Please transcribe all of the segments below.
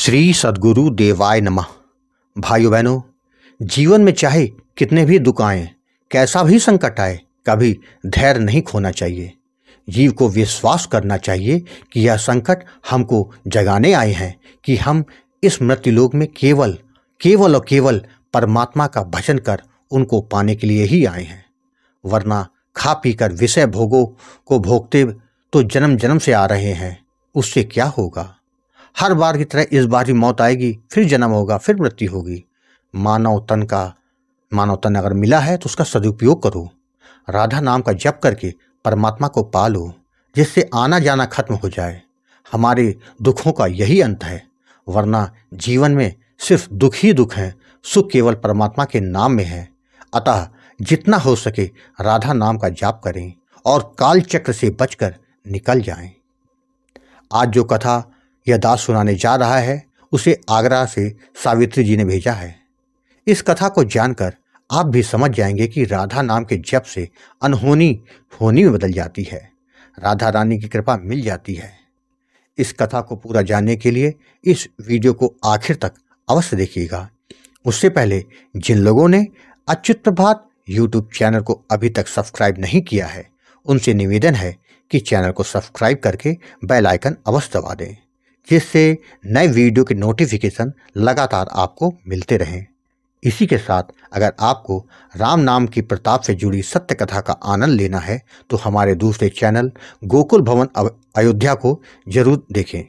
श्री सदगुरु देवाय नमः भाइयों बहनों जीवन में चाहे कितने भी दुख आए कैसा भी संकट आए कभी धैर्य नहीं खोना चाहिए जीव को विश्वास करना चाहिए कि यह संकट हमको जगाने आए हैं कि हम इस मृत्युलोक में केवल केवल और केवल परमात्मा का भजन कर उनको पाने के लिए ही आए हैं वरना खा पी कर विषय भोगों को भोगते तो जन्म जन्म से आ रहे हैं उससे क्या होगा हर बार की तरह इस बार भी मौत आएगी फिर जन्म होगा फिर मृत्यु होगी मानव तन का मानव तन अगर मिला है तो उसका सदुपयोग करो राधा नाम का जप करके परमात्मा को पालो जिससे आना जाना खत्म हो जाए हमारे दुखों का यही अंत है वरना जीवन में सिर्फ दुख ही दुख हैं सुख केवल परमात्मा के नाम में है अतः जितना हो सके राधा नाम का जाप करें और काल चक्र से बचकर निकल जाएं। आज जो कथा यह दास सुनाने जा रहा है उसे आगरा से सावित्री जी ने भेजा है इस कथा को जानकर आप भी समझ जाएंगे कि राधा नाम के जप से अनहोनी होनी में बदल जाती है राधा रानी की कृपा मिल जाती है इस कथा को पूरा जानने के लिए इस वीडियो को आखिर तक अवश्य देखिएगा उससे पहले जिन लोगों ने अच्युत प्रभात यूट्यूब चैनल को अभी तक सब्सक्राइब नहीं किया है उनसे निवेदन है कि चैनल को सब्सक्राइब करके बेल आइकन अवश्य दबा दें जिससे नए वीडियो के नोटिफिकेशन लगातार आपको मिलते रहें इसी के साथ अगर आपको राम नाम की प्रताप से जुड़ी सत्य कथा का आनंद लेना है तो हमारे दूसरे चैनल गोकुल भवन अयोध्या को जरूर देखें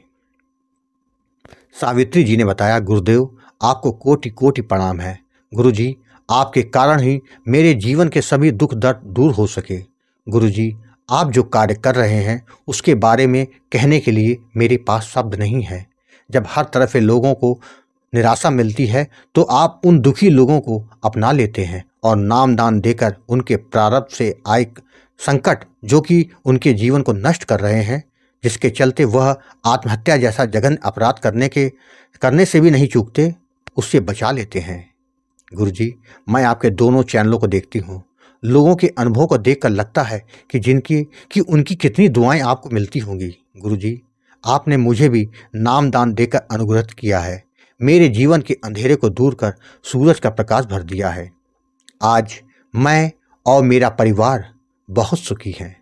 सावित्री जी ने बताया गुरुदेव आपको कोटि कोटि प्रणाम है गुरु जी आपके कारण ही मेरे जीवन के सभी दुख दर्द दूर हो सके गुरुजी आप जो कार्य कर रहे हैं उसके बारे में कहने के लिए मेरे पास शब्द नहीं है जब हर तरफ लोगों को निराशा मिलती है तो आप उन दुखी लोगों को अपना लेते हैं और नाम दान देकर उनके प्रारब्ध से आए संकट जो कि उनके जीवन को नष्ट कर रहे हैं जिसके चलते वह आत्महत्या जैसा जघन अपराध करने के करने से भी नहीं चूकते उससे बचा लेते हैं गुरुजी मैं आपके दोनों चैनलों को देखती हूँ लोगों के अनुभव को देखकर लगता है कि जिनकी कि उनकी कितनी दुआएं आपको मिलती होंगी गुरुजी आपने मुझे भी नाम दान देकर अनुग्रहित किया है मेरे जीवन के अंधेरे को दूर कर सूरज का प्रकाश भर दिया है आज मैं और मेरा परिवार बहुत सुखी हैं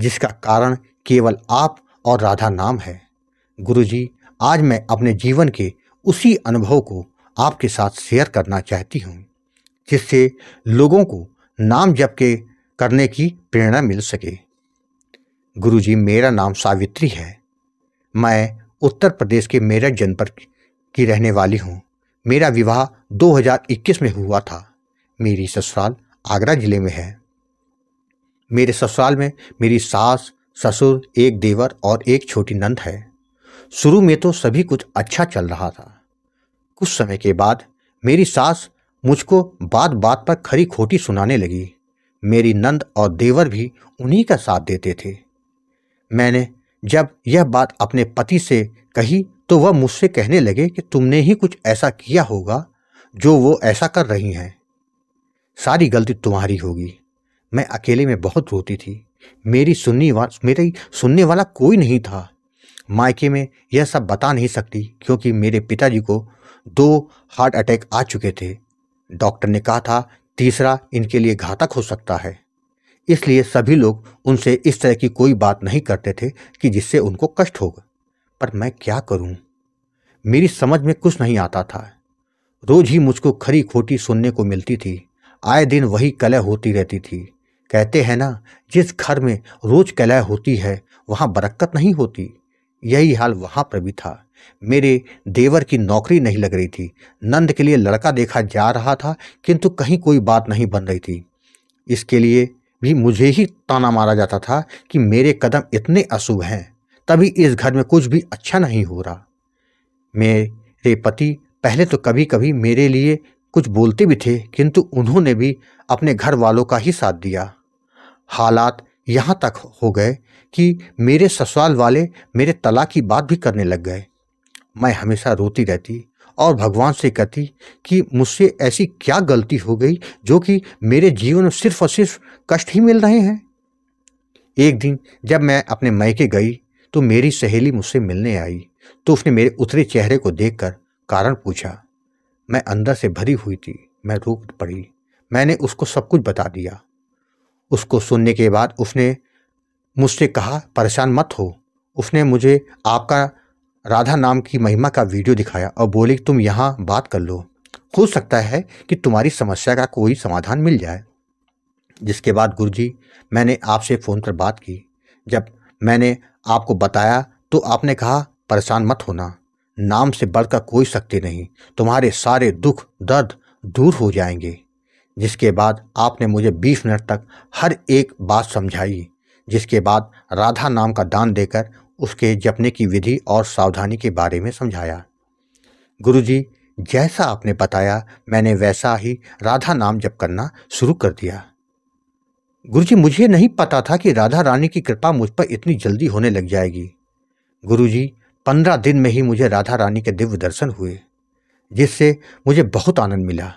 जिसका कारण केवल आप और राधा नाम है गुरुजी आज मैं अपने जीवन के उसी अनुभव को आपके साथ शेयर करना चाहती हूँ जिससे लोगों को नाम जप के करने की प्रेरणा मिल सके गुरु जी मेरा नाम सावित्री है मैं उत्तर प्रदेश के मेरठ जनपद की रहने वाली हूँ मेरा विवाह 2021 में हुआ था मेरी ससुराल आगरा जिले में है मेरे ससुराल में मेरी सास ससुर एक देवर और एक छोटी नंद है शुरू में तो सभी कुछ अच्छा चल रहा था कुछ समय के बाद मेरी सास मुझको बात बात पर खरी खोटी सुनाने लगी मेरी नंद और देवर भी उन्हीं का साथ देते थे मैंने जब यह बात अपने पति से कही तो वह मुझसे कहने लगे कि तुमने ही कुछ ऐसा किया होगा जो वो ऐसा कर रही हैं सारी गलती तुम्हारी होगी मैं अकेले में बहुत रोती थी मेरी सुननी वा मेरी सुनने वाला कोई नहीं था मायके में यह सब बता नहीं सकती क्योंकि मेरे पिताजी को दो हार्ट अटैक आ चुके थे डॉक्टर ने कहा था तीसरा इनके लिए घातक हो सकता है इसलिए सभी लोग उनसे इस तरह की कोई बात नहीं करते थे कि जिससे उनको कष्ट होगा पर मैं क्या करूं? मेरी समझ में कुछ नहीं आता था रोज ही मुझको खरी खोटी सुनने को मिलती थी आए दिन वही कलह होती रहती थी कहते हैं ना जिस घर में रोज कलह होती है वहाँ बरक्कत नहीं होती यही हाल वहाँ पर भी था मेरे देवर की नौकरी नहीं लग रही थी नंद के लिए लड़का देखा जा रहा था किंतु कहीं कोई बात नहीं बन रही थी इसके लिए भी मुझे ही ताना मारा जाता था कि मेरे कदम इतने अशुभ हैं तभी इस घर में कुछ भी अच्छा नहीं हो रहा मेरे पति पहले तो कभी कभी मेरे लिए कुछ बोलते भी थे किंतु उन्होंने भी अपने घर वालों का ही साथ दिया हालात यहाँ तक हो गए कि मेरे ससुराल वाले मेरे तलाक की बात भी करने लग गए मैं हमेशा रोती रहती और भगवान से कहती कि मुझसे ऐसी क्या गलती हो गई जो कि मेरे जीवन में सिर्फ और सिर्फ कष्ट ही मिल रहे हैं एक दिन जब मैं अपने मैके गई तो मेरी सहेली मुझसे मिलने आई तो उसने मेरे उतरे चेहरे को देखकर कारण पूछा मैं अंदर से भरी हुई थी मैं रो पड़ी मैंने उसको सब कुछ बता दिया उसको सुनने के बाद उसने मुझसे कहा परेशान मत हो उसने मुझे आपका राधा नाम की महिमा का वीडियो दिखाया और बोले तुम यहाँ बात कर लो हो सकता है कि तुम्हारी समस्या का कोई समाधान मिल जाए जिसके बाद जी मैंने आपसे फ़ोन पर बात की जब मैंने आपको बताया तो आपने कहा परेशान मत होना नाम से बढ़कर कोई शक्ति नहीं तुम्हारे सारे दुख दर्द दूर हो जाएंगे जिसके बाद आपने मुझे 20 मिनट तक हर एक बात समझाई जिसके बाद राधा नाम का दान देकर उसके जपने की विधि और सावधानी के बारे में समझाया गुरुजी जैसा आपने बताया मैंने वैसा ही राधा नाम जप करना शुरू कर दिया गुरुजी मुझे नहीं पता था कि राधा रानी की कृपा मुझ पर इतनी जल्दी होने लग जाएगी गुरुजी पंद्रह दिन में ही मुझे राधा रानी के दिव्य दर्शन हुए जिससे मुझे बहुत आनंद मिला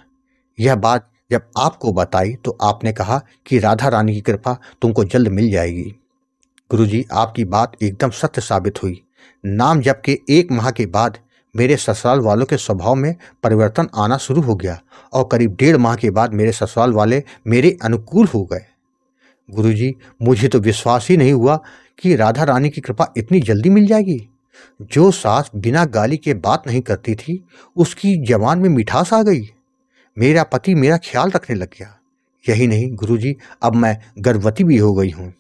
यह बात जब आपको बताई तो आपने कहा कि राधा रानी की कृपा तुमको जल्द मिल जाएगी गुरुजी आपकी बात एकदम सत्य साबित हुई नाम जबकि के एक माह के बाद मेरे ससुराल वालों के स्वभाव में परिवर्तन आना शुरू हो गया और करीब डेढ़ माह के बाद मेरे ससुराल वाले मेरे अनुकूल हो गए गुरुजी मुझे तो विश्वास ही नहीं हुआ कि राधा रानी की कृपा इतनी जल्दी मिल जाएगी जो सास बिना गाली के बात नहीं करती थी उसकी जवान में मिठास आ गई मेरा पति मेरा ख्याल रखने लग गया यही नहीं गुरुजी अब मैं गर्भवती भी हो गई हूँ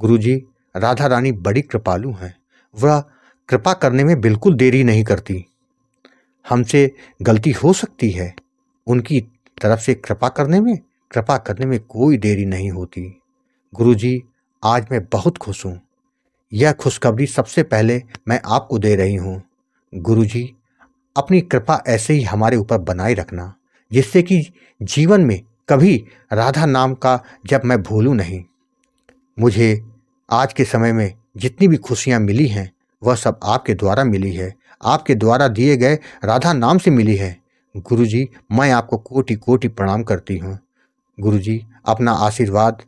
गुरुजी राधा रानी बड़ी कृपालु हैं वह कृपा करने में बिल्कुल देरी नहीं करती हमसे गलती हो सकती है उनकी तरफ से कृपा करने में कृपा करने में कोई देरी नहीं होती गुरुजी आज मैं बहुत खुश हूँ यह खुशखबरी सबसे पहले मैं आपको दे रही हूँ गुरुजी अपनी कृपा ऐसे ही हमारे ऊपर बनाए रखना जिससे कि जीवन में कभी राधा नाम का जब मैं भूलूँ नहीं मुझे आज के समय में जितनी भी खुशियाँ मिली हैं वह सब आपके द्वारा मिली है आपके द्वारा दिए गए राधा नाम से मिली है गुरु जी मैं आपको कोटि कोटि प्रणाम करती हूँ गुरु जी अपना आशीर्वाद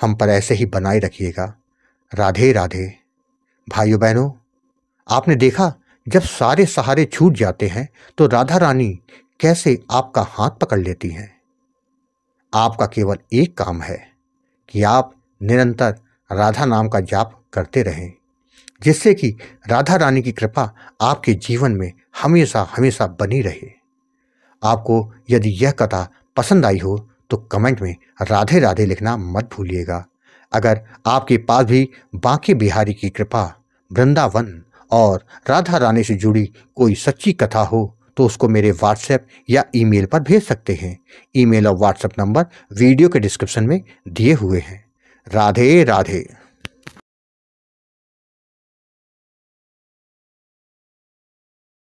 हम पर ऐसे ही बनाए रखिएगा राधे राधे भाइयों बहनों आपने देखा जब सारे सहारे छूट जाते हैं तो राधा रानी कैसे आपका हाथ पकड़ लेती हैं आपका केवल एक काम है कि आप निरंतर राधा नाम का जाप करते रहें जिससे कि राधा रानी की कृपा आपके जीवन में हमेशा हमेशा बनी रहे आपको यदि यह कथा पसंद आई हो तो कमेंट में राधे राधे लिखना मत भूलिएगा अगर आपके पास भी बाकी बिहारी की कृपा वृंदावन और राधा रानी से जुड़ी कोई सच्ची कथा हो तो उसको मेरे व्हाट्सएप या ईमेल पर भेज सकते हैं ईमेल और व्हाट्सएप नंबर वीडियो के डिस्क्रिप्शन में दिए हुए हैं राधे राधे